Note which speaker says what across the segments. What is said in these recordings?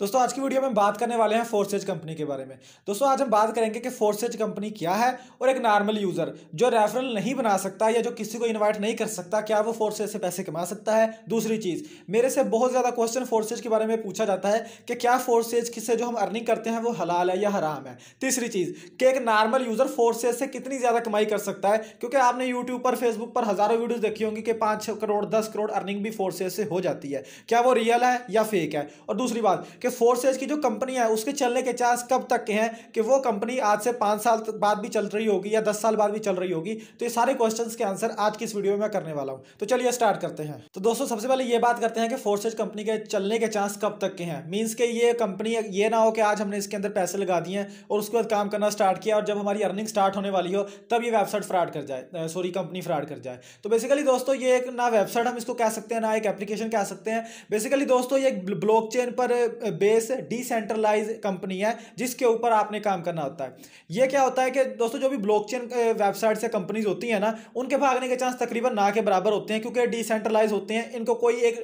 Speaker 1: दोस्तों आज की वीडियो में बात करने वाले हैं फोर्सेज कंपनी के बारे में दोस्तों आज हम बात करेंगे कि फोर्सेज कंपनी क्या है और एक नॉर्मल यूज़र जो रेफरल नहीं बना सकता या जो किसी को इनवाइट नहीं कर सकता क्या वो फोर्सेज से पैसे कमा सकता है दूसरी चीज़ मेरे से बहुत ज़्यादा क्वेश्चन फोर्सेज के बारे में पूछा जाता है कि क्या फोर्सेज से जो हम अर्निंग करते हैं वो हलाल है या हराम है तीसरी चीज़ कि एक नॉर्मल यूज़र फोर्सेज से कितनी ज़्यादा कमाई कर सकता है क्योंकि आपने यूट्यूब पर फेसबुक पर हज़ारों वीडियोज़ देखी होंगी कि पांच करोड़ दस करोड़ अर्निंग भी फोर्सेज से हो जाती है क्या वो रियल है या फेक है और दूसरी बात कि फोर्सेज की जो कंपनी है उसके चलने के चांस कब तक के हैं कि वो कंपनी आज से पाँच साल बाद भी चल रही होगी या दस साल बाद भी चल रही होगी तो ये सारे क्वेश्चन के आंसर आज की इस वीडियो में करने वाला हूँ तो चलिए स्टार्ट करते हैं तो दोस्तों सबसे पहले ये बात करते हैं कि फोर्सेज कंपनी के चलने के चांस कब तक के हैं मीन्स के ये कंपनी ये ना हो कि आज हमने इसके अंदर पैसे लगा दिए हैं और उसके बाद काम करना स्टार्ट किया और जब हमारी अर्निंग स्टार्ट होने वाली हो तब ये वेबसाइट फ्रॉड कर जाए सॉरी कंपनी फ्रॉड कर जाए तो बेसिकली दोस्तों ये एक ना वेबसाइट हम इसको कह सकते हैं ना एक एप्लीकेशन कह सकते हैं बेसिकली दोस्तों ये एक ब्लॉकचेन पर बेस डिसेंट्रलाइज कंपनी है जिसके ऊपर आपने काम करना होता है ये क्या होता है कि दोस्तों जो भी ब्लॉकचेन वेबसाइट से कंपनीज होती हैं ना उनके भागने के चांस तकरीबन ना के बराबर होते हैं क्योंकि डिसेंट्रलाइज होते हैं इनको कोई एक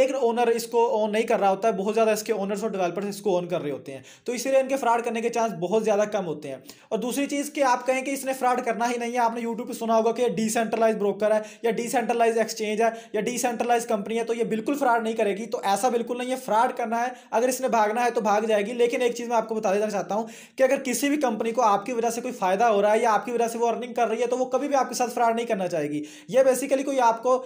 Speaker 1: एक ओनर इसको ऑन नहीं कर रहा होता है बहुत ज़्यादा इसके ओनर्स और डेवलपर्स इसको ऑन कर रहे होते हैं तो इसीलिए इनके फ्रॉड करने के चांस बहुत ज़्यादा कम होते हैं और दूसरी चीज़ कि आप कहें कि इसने फ्रॉड करना ही नहीं है आपने यूट्यूब पर सुना होगा कि डिसेंट्रलाइज ब्रोकर है या डिसेंट्रलाइज एक्सचेंज है या डिसेंट्रलाइज कंपनी है तो ये बिल्कुल फ्रॉड नहीं करेगी तो ऐसा बिल्कुल नहीं है फ्रॉड करना है अगर इसने भागना है तो भाग जाएगी लेकिन एक चीज़ मैं आपको बता देना चाहता हूं कि अगर किसी भी कंपनी को आपकी वजह से कोई फायदा हो रहा है या आपकी वजह से वो अर्निंग कर रही है तो वो कभी भी आपके साथ फ्रॉड नहीं करना चाहेगी ये बेसिकली कोई आपको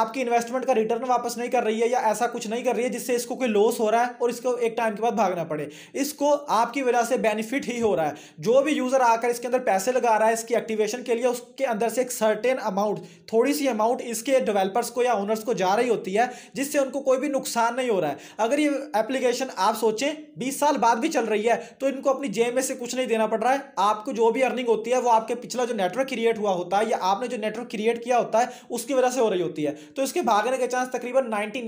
Speaker 1: आपकी इन्वेस्टमेंट का रिटर्न वापस नहीं कर रही है या ऐसा कुछ नहीं कर रही है जिससे इसको कोई लॉस हो रहा है और इसको एक टाइम के बाद भागना पड़े इसको आपकी वजह से बेनिफिट ही हो रहा है जो भी यूज़र आकर इसके अंदर पैसे लगा रहा है इसकी एक्टिवेशन के लिए उसके अंदर से एक सर्टेन अमाउंट थोड़ी सी अमाउंट इसके डेवलपर्स को या ओनर्स को जा रही होती है जिससे उनको कोई भी नुकसान नहीं हो रहा है अगर ये एप्लीकेशन एप्लीकेशन आप सोचें बीस साल बाद भी चल रही है तो इनको अपनी जेब में से कुछ नहीं देना पड़ रहा है आपको जो भी अर्निंग होती है वो आपके पिछला जो नेटवर्क क्रिएट हुआ होता है या आपने जो नेटवर्क क्रिएट किया होता है उसकी वजह से हो रही होती है तो इसके भागने के चांस तकरीबन नाइन्टी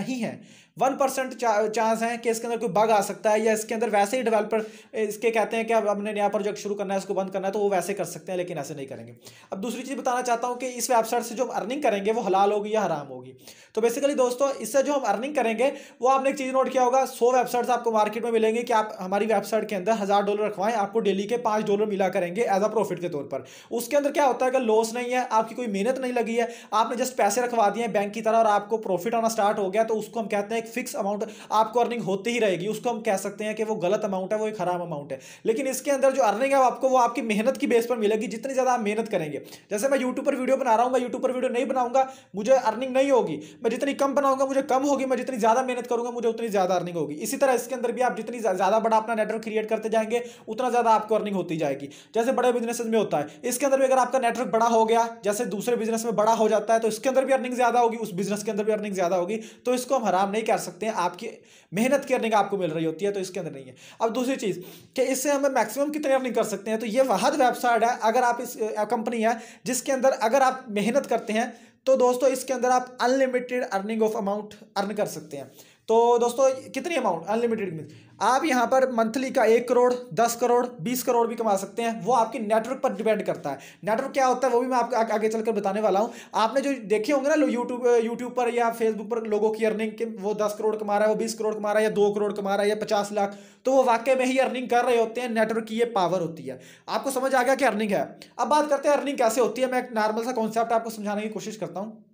Speaker 1: नहीं है वन परसेंट चांस है कि इसके अंदर कोई बग आ सकता है या इसके अंदर वैसे ही डेवलपर इसके कहते हैं कि अब हमने नया प्रोजेक्ट शुरू करना है इसको बंद करना है तो वो वैसे कर सकते हैं लेकिन ऐसे नहीं करेंगे अब दूसरी चीज़ बताना चाहता हूं कि इस वेबसाइट से जो हम अर्निंग करेंगे वो हलाल होगी या हराम होगी तो बेसिकली दोस्तों इससे जो हम अर्निंग करेंगे वो आपने एक चीज़ नोट किया क्या होगा सो वेबसाइट्स आपको मार्केट में मिलेंगे कि आप हमारी वेबसाइट के अंदर हज़ार डॉलर रखवाएं आपको डेली के पांच डॉलर मिला करेंगे एज अ प्रॉफिट के तौर पर उसके अंदर क्या होता है अगर लॉस नहीं है आपकी कोई मेहनत नहीं लगी है आपने जस्ट पैसे रखवा दिए बैंक की तरह और आपको प्रॉफिट आना स्टार्ट हो गया तो उसको हम कहते हैं एक फिक्स अमाउंट आपको अर्निंग होती ही रहेगी उसको हम कह सकते हैं कि वो गलत अमाउंट है वो एक खराब अमाउंट है लेकिन इसके अंदर जो अर्निंग है आपको वो आपकी मेहनत की बेस पर मिलेगी जितनी ज़्यादा आप मेहनत करेंगे जैसे मैं यूट्यूब पर वीडियो बना रहा हूँ मैं यूट्यूब पर वीडियो नहीं बनाऊंगा मुझे अर्निंग नहीं होगी मैं जितनी कम बनाऊंगा मुझे कम होगी मैं जितनी ज़्यादा मेहनत करूंगा मुझे उतनी ज़्यादा ज़्यादा अर्निंग होगी इसी तरह इसके अंदर भी आप जितनी ज़्यादा बड़ा अपना नेटवर्क क्रिएट करते जाएंगे उतना ज़्यादा आपको अर्निंग होती जाएगी जैसे बड़े बिजनेस में होता है इसके अंदर भी अगर आपका नेटवर्क बड़ा हो गया जैसे दूसरे बिजनेस में बड़ा हो जाता है तो इसके अंदर भी अर्निंग ज़्यादा होगी उस बिजनेस के अंदर भी अर्निंग ज़्यादा होगी तो इसको हम हराम नहीं कर सकते हैं आपकी मेहनत की अर्निंग आपको मिल रही होती है तो इसके अंदर नहीं है अब दूसरी चीज़ कि इससे हमें मैक्सिमम कितनी अर्निंग कर सकते हैं तो ये वह वेबसाइट है अगर आप इस कंपनी है जिसके अंदर अगर आप मेहनत करते हैं तो दोस्तों इसके अंदर आप unlimited earning of amount earn कर सकते हैं तो दोस्तों कितनी अमाउंट अनलिमिटेड मीन्स आप यहाँ पर मंथली का एक करोड़ दस करोड़ बीस करोड़ भी कमा सकते हैं वो आपके नेटवर्क पर डिपेंड करता है नेटवर्क क्या होता है वो भी मैं आपको आगे चलकर बताने वाला हूँ आपने जो देखे होंगे ना यूट्यूब यूट्यूब पर या फेसबुक पर लोगों की अर्निंग के वो दस करोड़ कमा रहा है वो बीस करोड़ कमा रहा है या दो करोड़ कमा रहा है या पचास लाख तो वो वाकई में ही अर्निंग कर रहे होते हैं नेटवर्क की ये पावर होती है आपको समझ आ गया कि अर्निंग है अब बात करते हैं अर्निंग कैसे होती है मैं एक नॉर्मल सा कॉन्सेप्ट आपको समझाने की कोशिश करता हूँ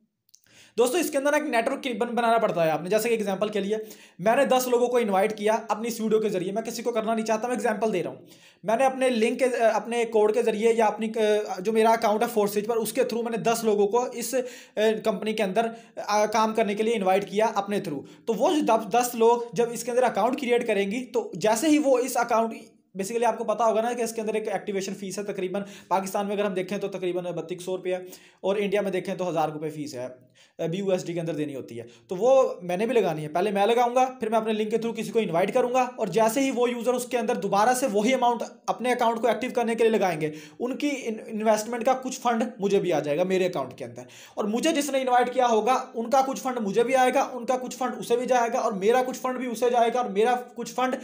Speaker 1: दोस्तों इसके अंदर एक नेटवर्क बनाना पड़ता है आपने जैसे कि एग्जाम्पल के लिए मैंने दस लोगों को इन्वाइट किया अपनी इस वीडियो के जरिए मैं किसी को करना नहीं चाहता मैं एग्जाम्पल दे रहा हूँ मैंने अपने लिंक के अपने कोड के जरिए या अपनी जो मेरा अकाउंट है फोर पर उसके थ्रू मैंने दस लोगों को इस कंपनी के अंदर काम करने के लिए इन्वाइट किया अपने थ्रू तो वो दस लोग जब इसके अंदर अकाउंट क्रिएट करेंगी तो जैसे ही वो इस अकाउंट बेसिकली आपको पता होगा ना कि इसके अंदर एक एक्टिवेशन फीस है तकरीबन पाकिस्तान में अगर हम देखें तो तकरीबन बत्तीस सौ रुपये और इंडिया में देखें तो हज़ार रुपये फीस है बी यू के अंदर देनी होती है तो वो मैंने भी लगानी है पहले मैं लगाऊंगा फिर मैं अपने लिंक के थ्रू किसी को इन्वाइट करूंगा और जैसे ही वो यूज़र उसके अंदर दोबारा से वही अमाउंट अपने अकाउंट को एक्टिव करने के लिए लगाएंगे उनकी इन्वेस्टमेंट का कुछ फंड मुझे भी आ जाएगा मेरे अकाउंट के अंदर और मुझे जिसने इन्वाइट किया होगा उनका कुछ फंड मुझे भी आएगा उनका कुछ फंड उसे भी जाएगा और मेरा कुछ फंड भी उसे जाएगा और मेरा कुछ फंड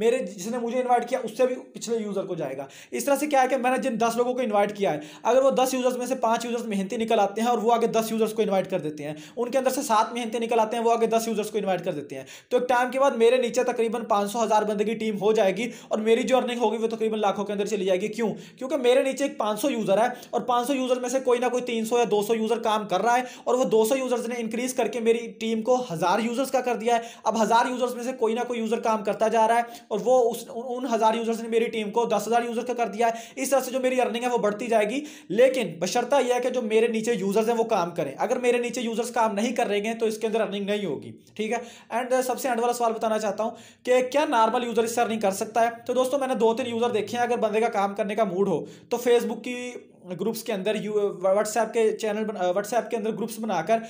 Speaker 1: मेरे जिसने मुझे इन्वाइट किया उससे भी पिछले यूज़र को जाएगा इस तरह से क्या है कि मैंने जिन दस लोगों को इन्वाइट किया है अगर वो दस यूज़र्स में से पाँच यूज़र्स मेहनती निकल आते हैं और वो आगे दस यूज़र्स को इन्वाइट कर देते हैं उनके अंदर से सात मेहनतें निकल आते हैं वो आगे दस यूजर्स को इन्वाइट कर देते हैं तो एक टाइम के बाद मेरे नीचे तकरीबन पांच हज़ार बंदे की टीम हो जाएगी और मेरी जो अर्निंग होगी वो तकरीबन लाखों के अंदर चली जाएगी क्यों क्योंकि मेरे नीचे एक पांच यूज़र है और पांच यूज़र में से कोई ना कोई तीन या दो यूज़र काम कर रहा है और वो दो यूज़र्स ने इंक्रीज़ करके मेरी टीम को हज़ार यूज़र्स का कर दिया है अब हज़ार यूज़र्स में से कोई ना कोई यूज़र काम करता जा रहा है और वो उस उन हज़ार यूज़र्स ने मेरी टीम को दस हज़ार यूज़र का कर दिया है इस तरह से जो मेरी अर्निंग है वो बढ़ती जाएगी लेकिन बशर्ता यह है कि जो मेरे नीचे यूज़र्स हैं वो काम करें अगर मेरे नीचे यूजर्स काम नहीं कर रहे हैं तो इसके अंदर अर्निंग नहीं होगी ठीक है एंड uh, सबसे एंड वाला सवाल बताना चाहता हूं कि क्या नॉर्मल यूजर इससे अर्निंग कर सकता है तो दोस्तों मैंने दो तीन यूजर देखे हैं अगर बंदे का काम करने का मूड हो तो फेसबुक की ग्रुप्स के अंदर यू व्हाट्सएप के चैनल व्हाट्सएप के अंदर ग्रुप्स बनाकर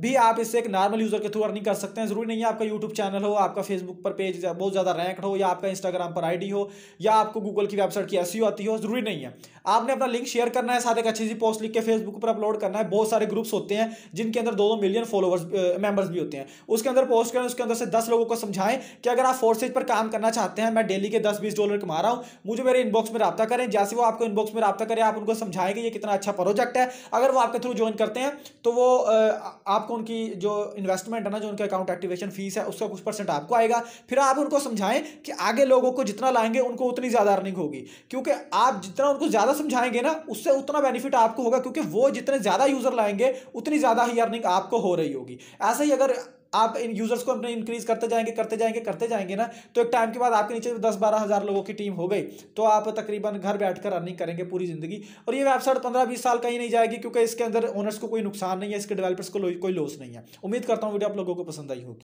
Speaker 1: भी आप इससे एक नॉर्मल यूज़र के थ्रू अर्निंग कर सकते हैं ज़रूरी नहीं है आपका यूट्यूब चैनल हो आपका फेसबुक पर पेज बहुत ज़्यादा रैंक हो या आपका इंस्टाग्राम पर आई हो या आपको गूगल की वेबसाइट की ऐसी आती हो ज़रूरी नहीं है आपने अपना लिंक शेयर करना है साथ एक अच्छी सी पोस्ट लिख के फेसबुक पर अपलोड करना है बहुत सारे ग्रुप्स होते हैं जिनके अंदर दो दो मिलियन फॉलोअर्स मेंबर्स भी होते हैं उसके अंदर पोस्ट करें उसके अंदर से दस लोगों को समझाएं कि अगर आप फोर्सेज पर काम करना चाहते हैं मैं डेली के दस बीस डॉलर कमा रहा हूँ मुझे मेरे इनबॉक्स में रब्ता करें जैसे वो आपको इनबॉक्स में रबा करें आप उनको समझाएंगे ये कितना अच्छा प्रोजेक्ट है अगर वो आपके थ्रू ज्वाइन करते हैं तो वो आपको उनकी जो इन्वेस्टमेंट है ना जो उनके अकाउंट एक्टिवेशन फीस है उसका कुछ परसेंट आपको आएगा फिर आप उनको समझाएं कि आगे लोगों को जितना लाएंगे उनको उतनी ज़्यादा अर्निंग होगी क्योंकि आप जितना उनको ज़्यादा समझाएंगे ना उससे उतना बेनिफिट आपको होगा क्योंकि वो जितने ज़्यादा यूज़र लाएंगे उतनी ज़्यादा ही अर्निंग आपको हो रही होगी ऐसे ही अगर आप इन यूजर्स को अपने इंक्रीज करते जाएंगे करते जाएंगे करते जाएंगे ना तो एक टाइम के बाद आपके नीचे दस बारह हज़ार लोगों की टीम हो गई तो आप तकरीबन घर बैठकर रनिंग करेंगे पूरी ज़िंदगी और ये वेबसाइट पंद्रह बीस साल कहीं नहीं जाएगी क्योंकि इसके अंदर ओनर्स को कोई नुकसान नहीं है इसके डेवलपर्स को कोई लॉस नहीं है उम्मीद करता हूँ वीडियो आप लोगों को पसंद आई होगी